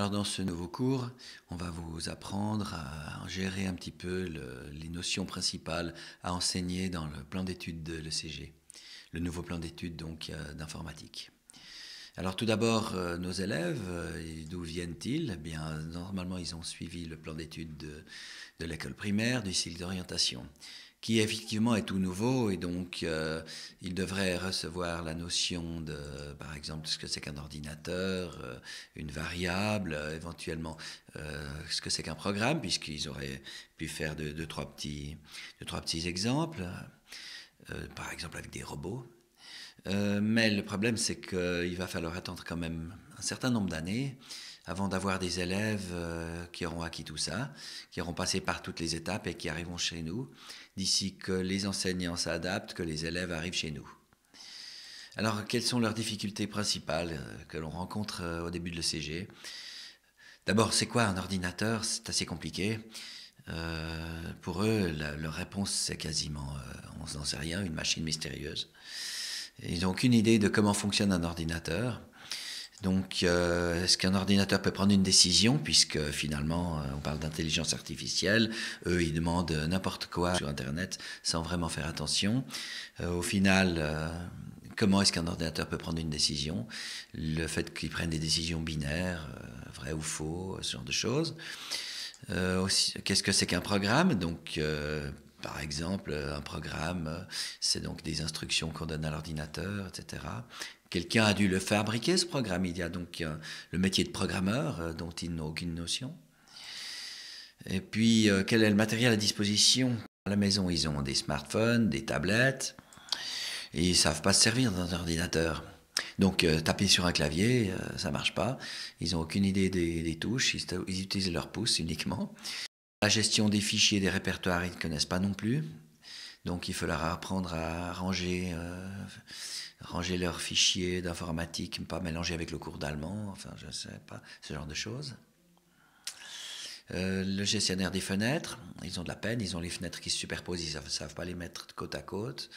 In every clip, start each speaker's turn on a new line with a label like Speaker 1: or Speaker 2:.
Speaker 1: Alors dans ce nouveau cours, on va vous apprendre à gérer un petit peu les notions principales à enseigner dans le plan d'études de l'ECG, le nouveau plan d'études donc euh, d'informatique. Alors tout d'abord, euh, nos élèves, euh, d'où viennent-ils eh Bien, normalement, ils ont suivi le plan d'études de, de l'école primaire, du cycle d'orientation qui effectivement est tout nouveau et donc euh, il devrait recevoir la notion de, par exemple, ce que c'est qu'un ordinateur, euh, une variable, euh, éventuellement ce que c'est qu'un programme, puisqu'ils auraient pu faire deux, trois, petits, deux trois petits exemples, par exemple avec des robots. mais le problème, c'est qu'il va falloir attendre quand même un certain nombre d'années avant d'avoir des élèves euh, qui auront acquis tout ça, qui auront passé par toutes les étapes et qui arriveront chez nous, d'ici que les enseignants s'adaptent, que les élèves arrivent chez nous. Alors, quelles sont leurs difficultés principales euh, que l'on rencontre euh, au début de CG D'abord, c'est quoi un ordinateur C'est assez compliqué. pour eux, leur réponse, c'est quasiment, on ne sait rien, une machine mystérieuse. Ils n'ont aucune idée de comment fonctionne un ordinateur. Donc, euh, est-ce qu'un ordinateur peut prendre une décision, puisque finalement, euh, on parle d'intelligence artificielle, eux, ils demandent n'importe quoi sur Internet sans vraiment faire attention. Euh, au final, comment est-ce qu'un ordinateur peut prendre une décision Le fait qu'ils prennent des décisions binaires, vrai ou faux, ce genre de choses. Aussi, Qu'est-ce que c'est qu'un programme Donc, par exemple, euh, un programme, euh, c'est donc des instructions qu'on donne à l'ordinateur, etc. Quelqu'un a dû le fabriquer, ce programme. Il y a donc euh, le métier de programmeur dont ils n'ont aucune notion. Et puis, quel est le matériel à disposition À la maison, ils ont des smartphones, des tablettes, et ils ne savent pas se servir d'un ordinateur. Donc, taper sur un clavier, ça ne marche pas. Ils n'ont aucune idée des, touches, ils, ils, utilisent leurs pouces uniquement. La gestion des fichiers des répertoires, ils ne connaissent pas non plus. Donc il faudra apprendre à ranger, euh, ranger leurs fichiers d'informatique, ne pas mélanger avec le cours d'allemand, enfin je ne sais pas, ce genre de choses. Euh, le gestionnaire des fenêtres, ils ont de la peine, ils ont les fenêtres qui se superposent, ils ne savent, pas les mettre côte à côte,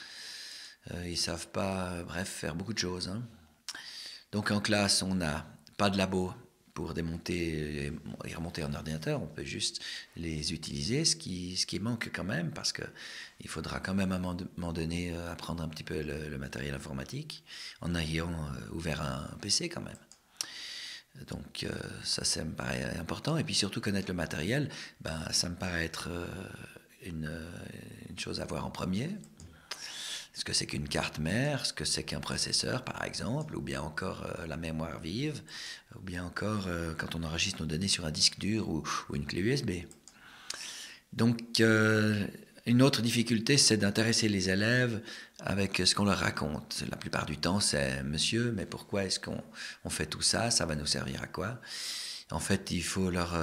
Speaker 1: euh, ils ne savent pas, bref, faire beaucoup de choses. Hein. Donc en classe, on n'a pas de labo, pour démonter et remonter un ordinateur, on peut juste les utiliser, ce qui, ce qui manque quand même, parce qu'il faudra quand même à un moment donné euh, apprendre un petit peu le, matériel informatique, en ayant euh, ouvert un, PC quand même. Donc euh, ça, ça me paraît important. Et puis surtout connaître le matériel, ben, ça me paraît être une, une, chose à voir en premier ce que c'est qu'une carte mère, ce que c'est qu'un processeur par exemple, ou bien encore euh, la mémoire vive, ou bien encore euh, quand on enregistre nos données sur un disque dur ou, une clé USB. Donc euh, une autre difficulté, c'est d'intéresser les élèves avec ce qu'on leur raconte. La plupart du temps, c'est Monsieur, mais pourquoi est-ce qu'on fait tout ça Ça va nous servir à quoi En fait, il faut leur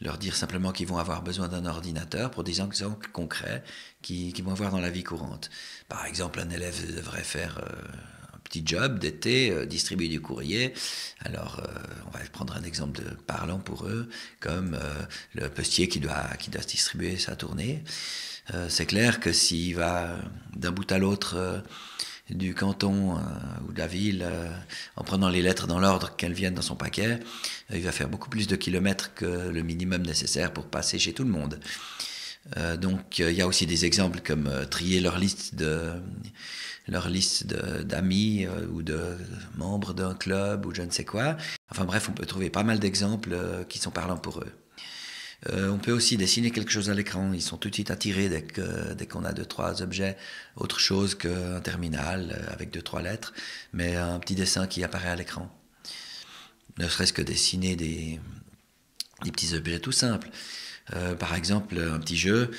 Speaker 1: leur dire simplement qu'ils vont avoir besoin d'un ordinateur pour des exemples concrets qu'ils vont avoir dans la vie courante. Par exemple, un élève devrait faire euh, un petit job d'été, euh, distribuer du courrier. Alors, euh, on va prendre un exemple parlant pour eux, comme le postier qui doit, qui doit distribuer sa tournée. C'est clair que s'il va d'un bout à l'autre du canton euh, ou de la ville, euh, en prenant les lettres dans l'ordre qu'elles viennent dans son paquet, euh, il va faire beaucoup plus de kilomètres que le minimum nécessaire pour passer chez tout le monde. donc il y a aussi des exemples comme trier leur liste leur liste d'amis ou de membres d'un club ou je ne sais quoi. Enfin bref, on peut trouver pas mal d'exemples qui sont parlants pour eux. Euh, on peut aussi dessiner quelque chose à l'écran. Ils sont tout de suite attirés dès qu'on a deux, trois objets, autre chose qu'un terminal euh, avec deux, trois lettres, mais un petit dessin qui apparaît à l'écran. Ne serait-ce que dessiner des, petits objets tout simples. Euh, par exemple, un petit jeu,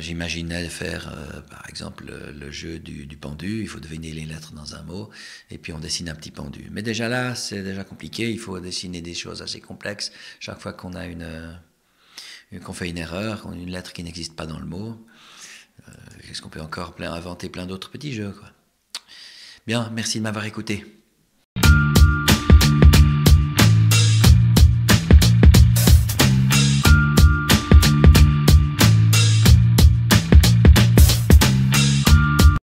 Speaker 1: j'imaginais faire, par exemple, le, jeu du, pendu, il faut deviner les lettres dans un mot, et puis on dessine un petit pendu. Mais déjà là, c'est déjà compliqué, il faut dessiner des choses assez complexes chaque fois qu'on a une qu'on fait une erreur, qu'on une lettre qui n'existe pas dans le mot. Euh, est ce qu'on peut encore inventer plein d'autres petits jeux Bien, merci de m'avoir écouté.